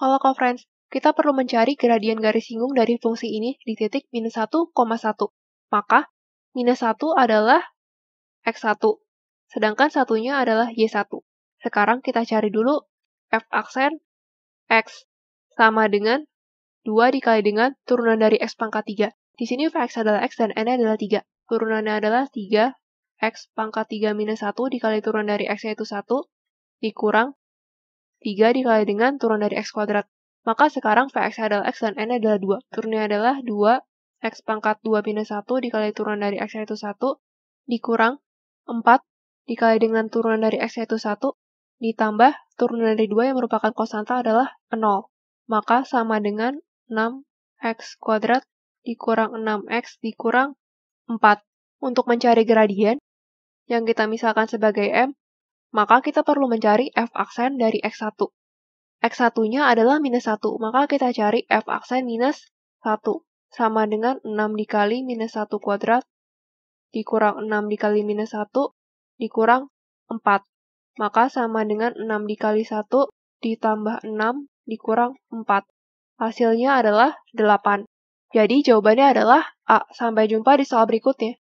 Kalau conference, kita perlu mencari gradien garis singgung dari fungsi ini di titik minus 1,1. Maka, minus 1 adalah X1, sedangkan satunya adalah Y1. Sekarang kita cari dulu F aksen X sama dengan 2 dikali dengan turunan dari X pangkat 3. Di sini x adalah X dan N adalah 3. Turunannya adalah 3 X pangkat 3 minus 1 dikali turunan dari X yaitu 1 dikurang 3 dikali dengan turun dari x kuadrat. Maka sekarang Vx adalah x dan N adalah 2. Turunnya adalah 2 x pangkat 2 minus 1 dikali turun dari x itu 1 dikurang 4 dikali dengan turunan dari x itu 1 ditambah turunan dari 2 yang merupakan konstanta adalah 0. Maka sama dengan 6x kuadrat dikurang 6x dikurang 4. Untuk mencari gradien, yang kita misalkan sebagai M, maka kita perlu mencari f aksen dari x1. x1-nya adalah minus 1, maka kita cari f aksen minus 1, sama dengan 6 dikali minus 1 kuadrat, dikurang 6 dikali minus 1, dikurang 4. Maka sama dengan 6 dikali 1, ditambah 6, dikurang 4. Hasilnya adalah 8. Jadi jawabannya adalah A. Sampai jumpa di soal berikutnya.